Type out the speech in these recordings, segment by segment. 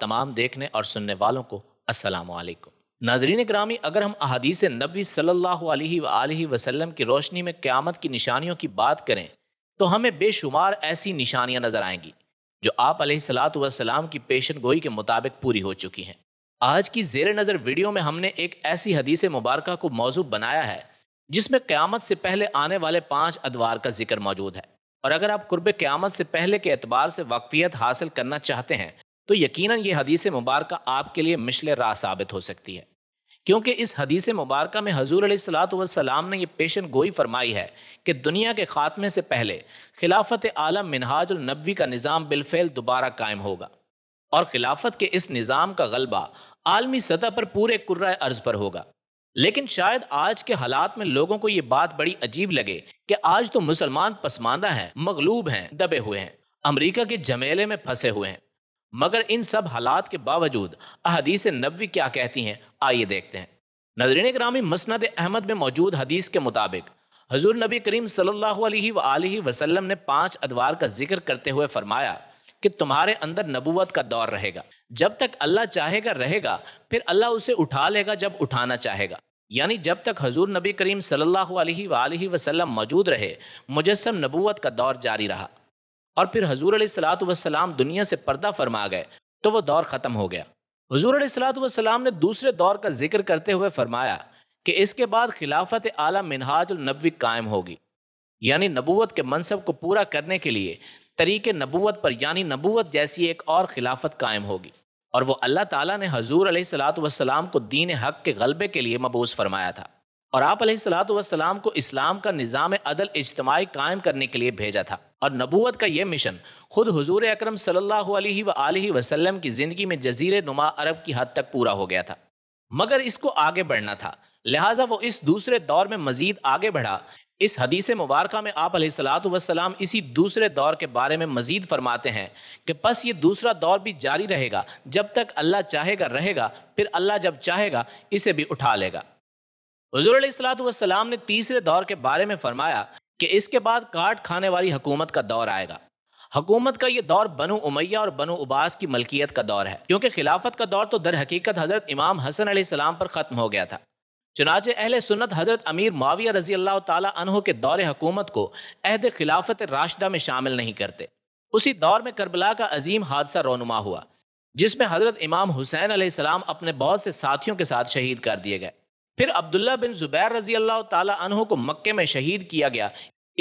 तमाम देखने और सुनने वालों को असल नाजरीन ग्रामी अगर हम अदीस नबी सल्लल्लाहु की रोशनी में क़्यामत की निशानियों की बात करें तो हमें बेशुमार ऐसी निशानियां नज़र आएंगी जो आप सलात वसलाम की पेशन गोई के मुताबिक पूरी हो चुकी हैं आज की जेर नज़र वीडियो में हमने एक ऐसी हदीस मुबारक को मौजू बनाया है जिसमें क़्यामत से पहले आने वाले पाँच अदवार का जिक्र मौजूद है और अगर आप कुर्ब क़्यामत से पहले के अतबार से वाकफियत हासिल करना चाहते हैं तो यकीनन ये हदीस मुबारक आपके लिए मिशल राह साबित हो सकती है क्योंकि इस हदीस मुबारक में हजूर सलाम ने यह पेशन गोई फरमाई है कि दुनिया के ख़ात्मे से पहले खिलाफत आलम मिनहाजनबी का निज़ाम बिलफेल दोबारा कायम होगा और खिलाफत के इस निज़ाम का गलबा आलमी सतह पर पूरे कुर्रा अर्ज पर होगा लेकिन शायद आज के हालात में लोगों को ये बात बड़ी अजीब लगे कि आज तो मुसलमान पसमानदा हैं मगलूब हैं दबे हुए हैं अमेरिका के जमेले में फंसे हुए हैं मगर इन सब हालात के बावजूद अहदीस नबी क्या कहती हैं आइए देखते हैं नजरिन ग्रामी मसनद अहमद में मौजूद हदीस के मुताबिक हजूर नबी करीम सल्लल्लाहु वसलम ने पांच अदवार का जिक्र करते हुए फरमाया कि तुम्हारे अंदर नबूवत का दौर रहेगा जब तक अल्लाह चाहेगा रहेगा फिर अल्लाह उसे उठा लेगा जब उठाना चाहेगा यानी जब तक हजूर नबी करीम सल्लल्लाहु अलैहि वसल्लम मौजूद रहे मुजस्म नबूवत का दौर जारी रहा और फिर हजूर सलात वसलाम दुनिया से पर्दा फरमा गए तो वह दौर ख़त्म हो गया हजूर सलात वसलाम ने दूसरे दौर का जिक्र करते हुए फरमाया कि इसके बाद खिलाफत आला मिनहाजनबी कायम होगी यानी नबूत के मनसब को पूरा करने के लिए तरीके नबूत पर यानी नबूत जैसी एक और खिलाफत कायम होगी और वह अल्लाह ताली ने हजूर सलात वसलाम को दीन हक के गलबे के लिए मबूस फरमाया था और आप सलाम को इस्लाम का निज़ाम अदल इजतमाही कायम करने के लिए भेजा था और नबूत का यह मिशन खुद हजूर अक्रम सल्लल्लाहु की ज़िंदगी में जजीर नुमा अरब की हद तक पूरा हो गया था मगर इसको आगे बढ़ना था लिहाजा वो इस दूसरे दौर में मज़ीद आगे बढ़ा इस हदीस मुबारक में आप सलाम इसी दूसरे दौर के बारे में मजीद फरमाते हैं कि बस ये दूसरा दौर भी जारी रहेगा जब तक अल्लाह चाहेगा रहेगा फिर अल्लाह जब चाहेगा इसे भी उठा लेगा हजूर सलाम ने तीसरे दौर के बारे में फरमाया कि इसके बाद काट खाने वाली हकूमत का दौर आएगा हकूमत का यह दौर बनु उमैया और बनु उबास की मलकियत का दौर है क्योंकि खिलाफत का दौर तो दर हकीकत हज़रत इमाम हसन सलाम पर ख़त्म हो गया था चुनाच अहल सुन्नत हज़रत अमीर माविया रजी अल्लाह तहों के दौर हकूमत को अहद खिलाफत राशदा में शामिल नहीं करते उसी दौर में करबला का अजीम हादसा रोनुमा हुआ जिसमें हज़रत इमाम हुसैन अलैहिस्सलाम अपने बहुत से साथियों के साथ शहीद कर दिए गए फिर अब्दुल्ला बिन जुबैर रजी अल्लाह तहों को मक्के में शहीद किया गया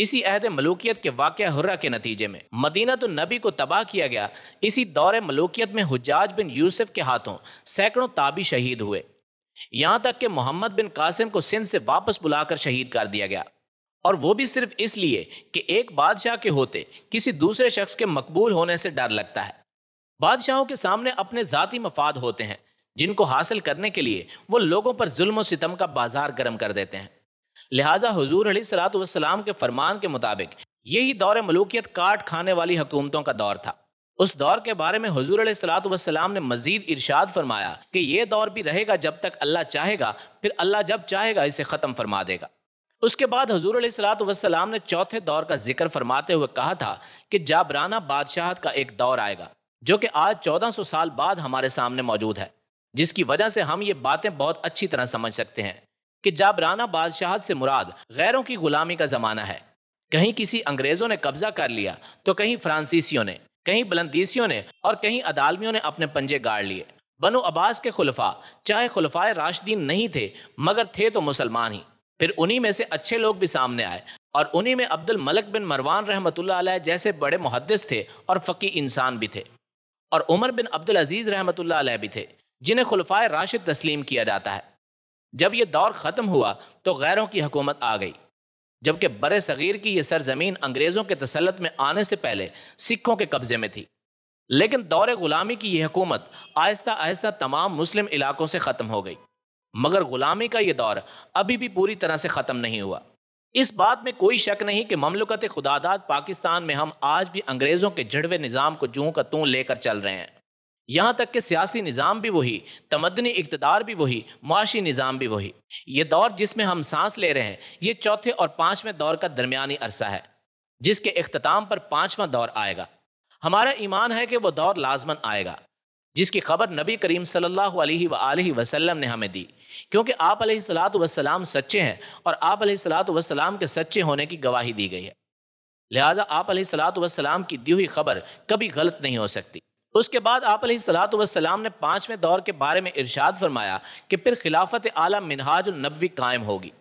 इसी अहद मलूकियत के वाक़ हुर्रा के नतीजे में मदीना तो नबी को तबाह किया गया इसी दौरे मलूकियत में हजाज बिन यूसुफ के हाथों सैकड़ों ताबी शहीद हुए यहाँ तक कि मोहम्मद बिन कासिम को सिंध से वापस बुलाकर शहीद कर दिया गया और वो भी सिर्फ इसलिए कि एक बादशाह के होते किसी दूसरे शख्स के मकबूल होने से डर लगता है बादशाहों के सामने अपने ज़ाती मफाद होते हैं जिनको हासिल करने के लिए वो लोगों पर जुल्म सितम का बाजार गर्म कर देते हैं लिहाजा हजूर सलाम के फरमान के मुताबिक यही दौर मलूकियत काट खाने वाली हुकूमतों का दौर था उस दौर के बारे में हजूर सलाम ने मजीद इरशाद फरमाया कि यह दौर भी रहेगा जब तक अल्लाह चाहेगा फिर अल्लाह जब चाहेगा इसे ख़त्म फरमा देगा उसके बाद हजूर सलाम ने चौथे दौर का जिक्र फरमाते हुए कहा था कि जाबराना बादशाहत का एक दौर आएगा जो कि आज सौ साल बाद हमारे सामने मौजूद है जिसकी वजह से हम ये बातें बहुत अच्छी तरह समझ सकते हैं कि जाबराना बादशाहत से मुराद गैरों की गुलामी का ज़माना है कहीं किसी अंग्रेज़ों ने कब्जा कर लिया तो कहीं फ्रांसीसियों ने कहीं बुलंदीसियों ने और कहीं अदालमियों ने अपने पंजे गाड़ लिए बनो अब्बास के खुलफा चाहे खुलफाए राशदीन नहीं थे मगर थे तो मुसलमान ही फिर उन्हीं में से अच्छे लोग भी सामने आए और उन्हीं में अब्दुल मलिक बिन मरवान रहमतुल्लाह जैसे बड़े मुहदस थे और फ़की इंसान भी थे और उमर बिन अब्दुल अजीज़ रहमतुल्लाह भी थे जिन्हें खुलफाए राशिद तस्लीम किया जाता है जब यह दौर ख़त्म हुआ तो गैरों की हुकूमत आ गई जबकि बर सग़ीर की यह सरजमीन अंग्रेज़ों के तसलत में आने से पहले सिखों के कब्ज़े में थी लेकिन दौर ग़ुलामी की यह हुकूमत आहिस्ता आहिस्ता तमाम मुस्लिम इलाकों से ख़त्म हो गई मगर ग़ुलामी का यह दौर अभी भी पूरी तरह से ख़त्म नहीं हुआ इस बात में कोई शक नहीं कि ममलकत खुदादाद पाकिस्तान में हम आज भी अंग्रेज़ों के जड़वे निज़ाम को जूँ का तू लेकर चल रहे हैं यहाँ तक कि सियासी निज़ाम भी वही तमदनी इकतदार भी वही माशी निज़ाम भी वही ये दौर जिसमें हम सांस ले रहे हैं ये चौथे और पाँचवें दौर का दरमियानी अरसा है जिसके अख्ताम पर पाँचवा दौर आएगा हमारा ईमान है कि वह दौर लाजमन आएगा जिसकी खबर नबी करीम सल्लल्लाहु अलैहि वसल्लम ने हमें दी क्योंकि आप सलात वसलाम सच्चे हैं और आप सलात वसलाम के सच्चे होने की गवाही दी गई है लिहाजा आप सलात वसलाम की दी हुई खबर कभी गलत नहीं हो सकती उसके बाद आप सलाम ने पाँचवें दौर के बारे में इरशाद फरमाया कि फिर खिलाफत आला मिनहाज नबी कायम होगी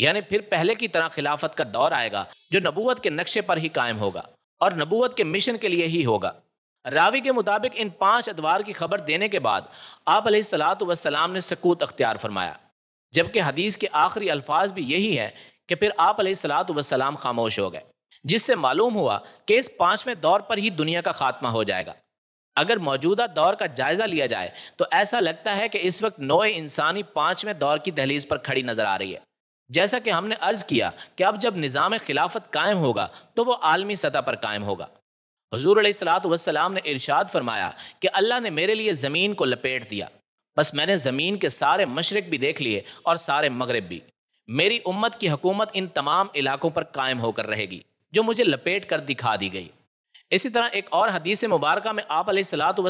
यानी फिर पहले की तरह खिलाफत का दौर आएगा जो नबूत के नक्शे पर ही कायम होगा और नबूत के मिशन के लिए ही होगा रावी के मुताबिक इन पांच अदवार की खबर देने के बाद आप सलात वसलाम ने सकूत अख्तियार फरमाया जबकि हदीस के आखिरी अल्फाज भी यही है कि फिर आप सलात वसलाम खामोश हो गए जिससे मालूम हुआ कि इस पांचवें दौर पर ही दुनिया का खात्मा हो जाएगा अगर मौजूदा दौर का जायजा लिया जाए तो ऐसा लगता है कि इस वक्त नोए इंसानी पांचवें दौर की दहलीज पर खड़ी नजर आ रही है जैसा कि हमने अर्ज किया कि अब जब निज़ाम खिलाफत कायम होगा तो वह आलमी सतह पर कायम होगा हजूर सलाम ने इरशाद फरमाया कि अल्लाह ने मेरे लिए ज़मीन को लपेट दिया बस मैंने ज़मीन के सारे मशरक भी देख लिए और सारे मगरब भी मेरी उम्मत की हकूमत इन तमाम इलाकों पर कायम होकर रहेगी जो मुझे लपेट कर दिखा दी गई इसी तरह एक और हदीस मुबारक में आप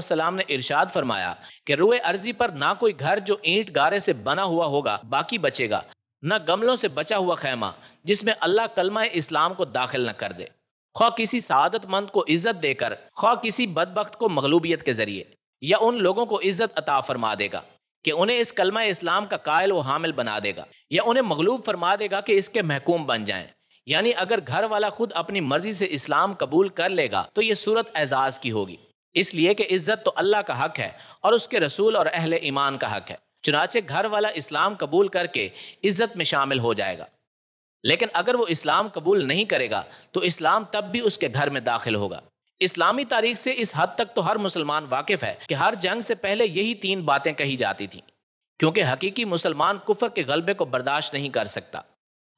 सलाम ने इरशाद फरमाया कि रुए अर्जी पर ना कोई घर जो ईंट गारे से बना हुआ होगा बाकी बचेगा ना गमलों से बचा हुआ खैमा जिसमें अल्लाह कलमा इस्लाम को दाखिल न कर दे ख्वा किसी सदतमंद को इज्जत देकर ख्वा किसी बदबक को मगलूबियत के जरिए या उन लोगों को इज्जत अता फरमा देगा कि उन्हें इस कलमा इस्लाम का कायल व हामिल बना देगा या उन्हें मगलूब फरमा देगा कि इसके महकूम बन जाएं यानी अगर घर वाला खुद अपनी मर्जी से इस्लाम कबूल कर लेगा तो ये सूरत एजाज की होगी इसलिए कि इज्जत तो अल्लाह का हक है और उसके रसूल और अहल ईमान का हक है चुनाचे घर वाला इस्लाम कबूल करके इज्जत में शामिल हो जाएगा लेकिन अगर वो इस्लाम कबूल नहीं करेगा तो इस्लाम तब भी उसके घर में दाखिल होगा इस्लामी तारीख से इस हद तक तो हर मुसलमान वाकिफ है कि हर जंग से पहले यही तीन बातें कही जाती थीं क्योंकि हकीकी मुसलमान कुफर के गलबे को बर्दाश्त नहीं कर सकता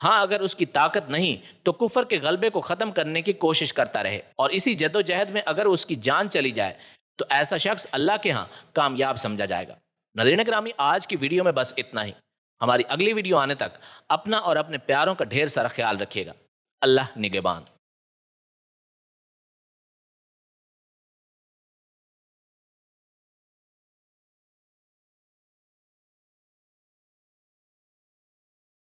हाँ अगर उसकी ताकत नहीं तो कुफर के गलबे को ख़त्म करने की कोशिश करता रहे और इसी जदोजहद में अगर उसकी जान चली जाए तो ऐसा शख्स अल्लाह के यहाँ कामयाब समझा जाएगा नदीन ग्रामी आज की वीडियो में बस इतना ही हमारी अगली वीडियो आने तक अपना और अपने प्यारों का ढेर सारा ख्याल रखिएगा अल्लाह निगेबान